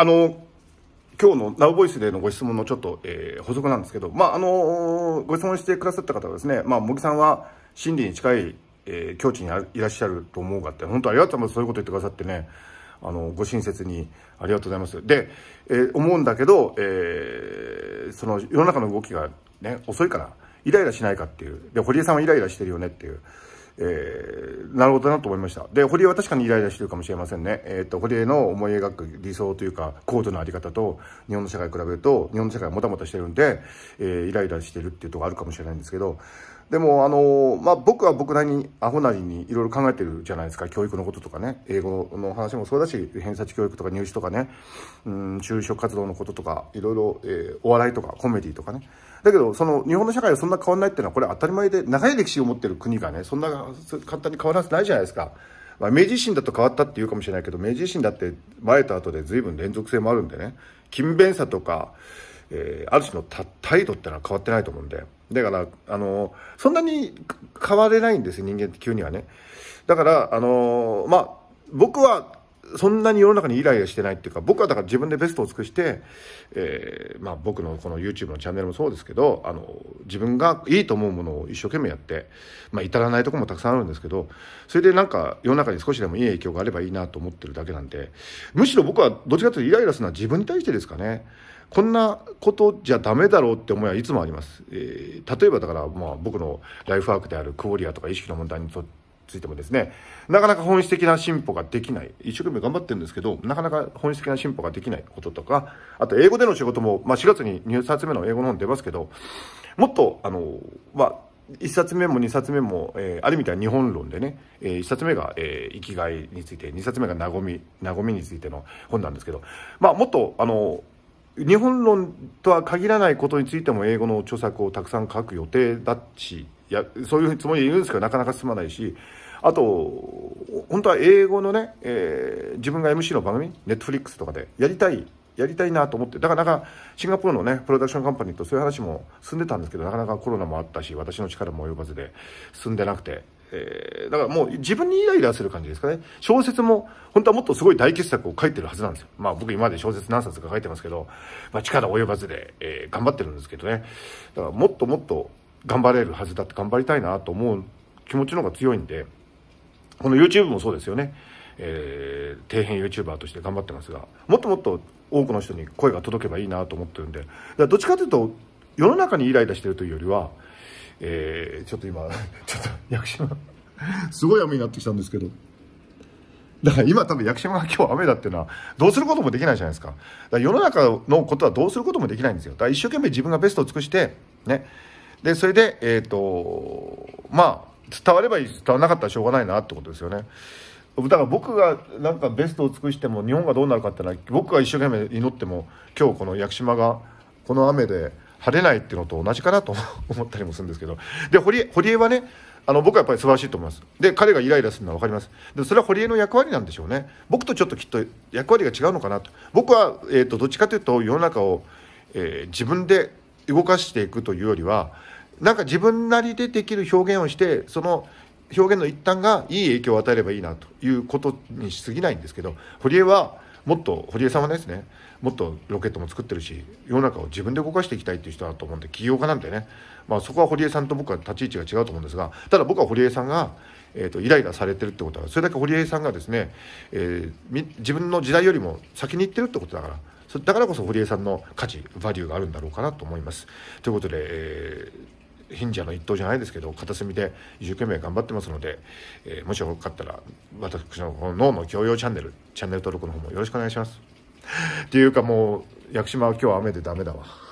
あの今日のナウボイスでのご質問のちょっと、えー、補足なんですけど、まあ、あのご質問してくださった方はですね、まあ、茂木さんは真理に近い、えー、境地にいらっしゃると思うがって、本当ありがとうございます。そういうこと言ってくださってね、あのご親切にありがとうございます。で、えー、思うんだけど、えー、その世の中の動きがね、遅いから、イライラしないかっていう。で、堀江さんはイライラしてるよねっていう。えー、なるほどなと思いました。で、堀江は確かにイライラしてるかもしれませんね。えっ、ー、と、堀江の思い描く理想というか、高度なあり方と、日本の社会を比べると、日本の社会はもたもたしてるんで、えー、イライラしてるっていうところあるかもしれないんですけど、でも、あの、まあ、僕は僕なりに、アホなりにいろいろ考えてるじゃないですか。教育のこととかね。英語の話もそうだし、偏差値教育とか入試とかね。うん、就職活動のこととか、いろいろ、えー、お笑いとかコメディとかね。だけど、その、日本の社会はそんな変わらないっていうのは、これ当たり前で、長い歴史を持ってる国がね、そんな簡単に変わらないじゃないですか。まあ、明治維新だと変わったっていうかもしれないけど、明治維新だって前と後で随分連続性もあるんでね。勤勉さとか、えー、ある種の態度ってのは変わってないと思うんで。だから、あの、そんなに変われないんですよ、人間って急にはね。だから、あの、まあ、僕はそんなに世の中にイライラしてないっていうか、僕はだから自分でベストを尽くして、えー、まあ僕のこの YouTube のチャンネルもそうですけど、あの、自分がいいと思うものを一生懸命やって、まあ至らないとこもたくさんあるんですけど、それでなんか世の中に少しでもいい影響があればいいなと思ってるだけなんで、むしろ僕はどっちかというとイライラするのは自分に対してですかね。こんなことじゃダメだろうって思いはいつもあります。えー、例えばだから、まあ僕のライフワークであるクオリアとか意識の問題にとって、ついてもですね、なかなか本質的な進歩ができない。一生懸命頑張ってるんですけど、なかなか本質的な進歩ができないこととか、あと英語での仕事も、まあ4月に2冊目の英語の本出ますけど、もっと、あの、まあ、1冊目も2冊目も、えー、ある意味では日本論でね、えー、1冊目が、えー、生きがいについて、2冊目が和ごみ、和ごみについての本なんですけど、まあもっと、あの、日本論とは限らないことについても英語の著作をたくさん書く予定だしやそういうつもりで言うんですけどなかなか進まないしあと本当は英語のね、えー、自分が MC の番組ネットフリックスとかでやりたいやりたいなと思ってだからなかシンガポールのねプロダクションカンパニーとそういう話も進んでたんですけどなかなかコロナもあったし私の力も及ばずで進んでなくてえー、だからもう自分にイライラする感じですかね。小説も、本当はもっとすごい大傑作を書いてるはずなんですよ。まあ僕今まで小説何冊か書いてますけど、まあ力及ばずで、えー、頑張ってるんですけどね。だからもっともっと、頑張れるはずだって頑張りたいなと思う気持ちの方が強いんでこの YouTube もそうですよね、えー、底辺 YouTuber として頑張ってますがもっともっと多くの人に声が届けばいいなと思ってるんでどっちかというと世の中にイライラしてるというよりは、えー、ちょっと今 ちょっと屋久島すごい雨になってきたんですけどだから今多分屋久島が今日雨だっていうのはどうすることもできないじゃないですかだから世の中のことはどうすることもできないんですよだから一生懸命自分がベストを尽くしてねでそれでえっ、ー、とまあ伝わればいい伝わらなかったらしょうがないなってことですよねだから僕がなんかベストを尽くしても日本がどうなるかってのは僕が一生懸命祈っても今日この屋久島がこの雨で晴れないっていうのと同じかなと 思ったりもするんですけどで堀江堀江はねあの僕はやっぱり素晴らしいと思いますで彼がイライラするのは分かりますでそれは堀江の役割なんでしょうね僕とちょっときっと役割が違うのかなと僕は、えーと、とどっちかというと世の中を、えー、自分で動かしていくというよりはなんか自分なりでできる表現をしてその表現の一端がいい影響を与えればいいなということにしすぎないんですけど堀江はもっと堀江さんはですねもっとロケットも作ってるし世の中を自分で動かしていきたいっていう人だと思うんで起業家なんでね、まあ、そこは堀江さんと僕は立ち位置が違うと思うんですがただ僕は堀江さんが、えーと、とイライラされてるってことはそれだけ堀江さんがですね、えー、自分の時代よりも先に行ってるってことだから。そだからこそ堀江さんの価値バリューがあるんだろうかなと思います。ということで、えー、貧者の一党じゃないですけど片隅で一生懸命頑張ってますので、えー、もしよかったら私の脳の教養チャンネルチャンネル登録の方もよろしくお願いします。っていうかもう屋久島は今日雨でダメだわ。